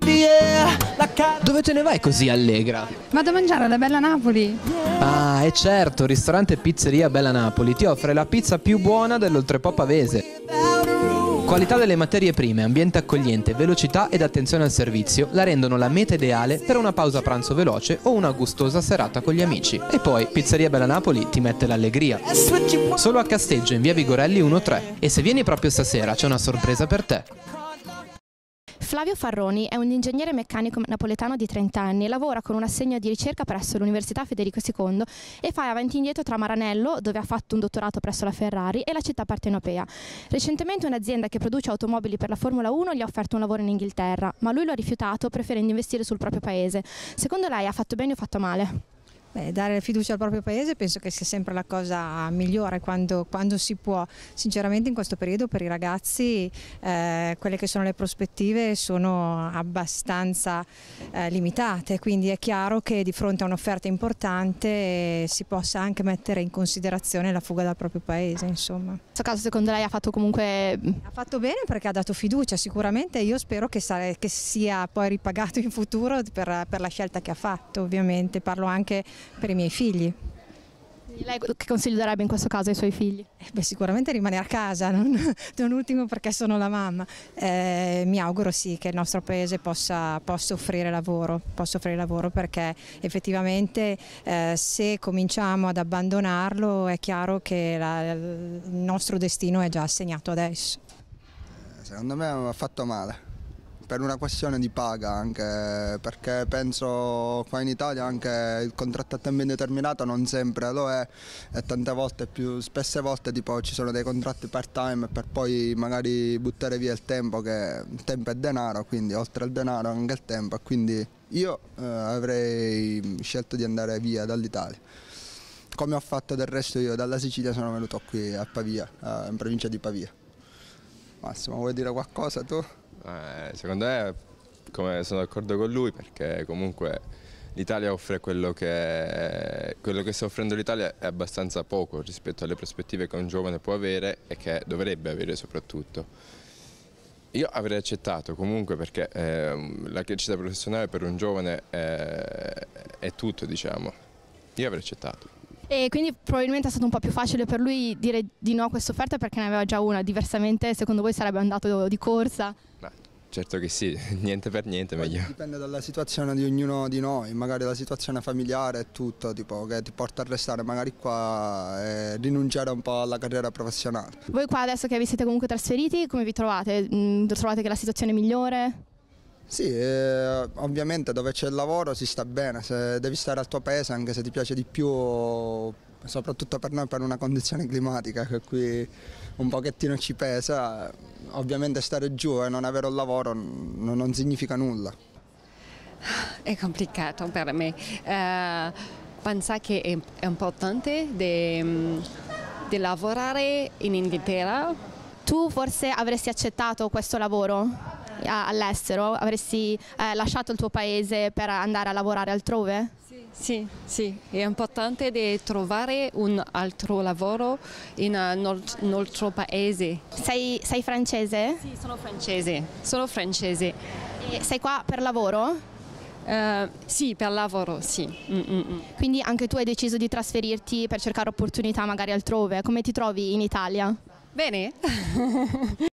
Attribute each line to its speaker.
Speaker 1: Eh, Dove te ne vai così allegra?
Speaker 2: Vado a mangiare alla Bella Napoli.
Speaker 1: Ah, è certo, ristorante e pizzeria Bella Napoli ti offre la pizza più buona dell'oltrepò pavese. Qualità delle materie prime, ambiente accogliente, velocità ed attenzione al servizio la rendono la meta ideale per una pausa pranzo veloce o una gustosa serata con gli amici. E poi Pizzeria Bella Napoli ti mette l'allegria. Solo a Casteggio in via Vigorelli 1-3. E se vieni proprio stasera c'è una sorpresa per te.
Speaker 3: Flavio Farroni è un ingegnere meccanico napoletano di 30 anni, lavora con un assegno di ricerca presso l'Università Federico II e fa avanti e indietro tra Maranello, dove ha fatto un dottorato presso la Ferrari, e la città partenopea. Recentemente un'azienda che produce automobili per la Formula 1 gli ha offerto un lavoro in Inghilterra, ma lui lo ha rifiutato preferendo investire sul proprio paese. Secondo lei ha fatto bene
Speaker 2: o fatto male? Beh, dare fiducia al proprio paese penso che sia sempre la cosa migliore quando, quando si può. Sinceramente in questo periodo per i ragazzi eh, quelle che sono le prospettive sono abbastanza eh, limitate, quindi è chiaro che di fronte a un'offerta importante eh, si possa anche mettere in considerazione la fuga dal proprio paese. Insomma. In questo caso secondo lei ha fatto comunque... Mm, ha fatto bene perché ha dato fiducia sicuramente io spero che, sare, che sia poi ripagato in futuro per, per la scelta che ha fatto ovviamente. Parlo anche per i miei figli. Lei che consiglio darebbe in questo caso ai suoi figli? Eh, beh, sicuramente rimanere a casa, non, non ultimo perché sono la mamma. Eh, mi auguro sì che il nostro paese possa, possa, offrire, lavoro, possa offrire lavoro, perché effettivamente eh, se cominciamo ad abbandonarlo è chiaro che la, il nostro destino è già assegnato adesso.
Speaker 1: Secondo me ha fatto male per una questione di paga anche perché penso qua in Italia anche il contratto a tempo indeterminato non sempre lo è e tante volte più spesse volte tipo ci sono dei contratti part time per poi magari buttare via il tempo che il tempo è denaro quindi oltre al denaro anche il tempo quindi io eh, avrei scelto di andare via dall'Italia come ho fatto del resto io dalla Sicilia sono venuto qui a Pavia, eh, in provincia di Pavia. Massimo, vuoi dire qualcosa tu? Eh, secondo me sono d'accordo con lui perché comunque l'Italia offre quello che, quello che sta offrendo l'Italia è abbastanza poco rispetto alle prospettive che un giovane può avere e che dovrebbe avere soprattutto. Io avrei accettato comunque perché eh, la crescita professionale per un giovane è, è tutto diciamo, io avrei accettato
Speaker 3: e quindi probabilmente è stato un po' più facile per lui dire di no a questa offerta perché ne aveva già una, diversamente secondo voi sarebbe andato di corsa? Beh.
Speaker 1: Certo che sì, niente per niente meglio. Dipende dalla situazione di ognuno di noi, magari la situazione familiare e tutto, tipo, che ti porta a restare magari qua e rinunciare un po' alla carriera professionale.
Speaker 3: Voi qua adesso che vi siete comunque trasferiti, come vi trovate? Mm, trovate che la situazione è migliore?
Speaker 1: Sì, eh, ovviamente dove c'è il lavoro si sta bene, se devi stare al tuo paese anche se ti piace di più, soprattutto per noi per una condizione climatica che qui un pochettino ci pesa, ovviamente stare giù e non avere un lavoro non, non significa nulla.
Speaker 3: È complicato per me. Uh, eh, penso che è importante di mm, lavorare in Inghilterra. Tu forse avresti accettato questo lavoro? all'estero? Avresti eh, lasciato il tuo paese per andare a lavorare altrove? Sì, sì, è importante trovare un altro lavoro in un eh, altro paese. Sei, sei francese? Sì, sono francese. Sono francese. E sei qua per lavoro? Uh, sì, per lavoro, sì. Mm, mm, mm. Quindi anche tu hai deciso di trasferirti per cercare opportunità magari altrove. Come ti
Speaker 2: trovi in Italia? Bene.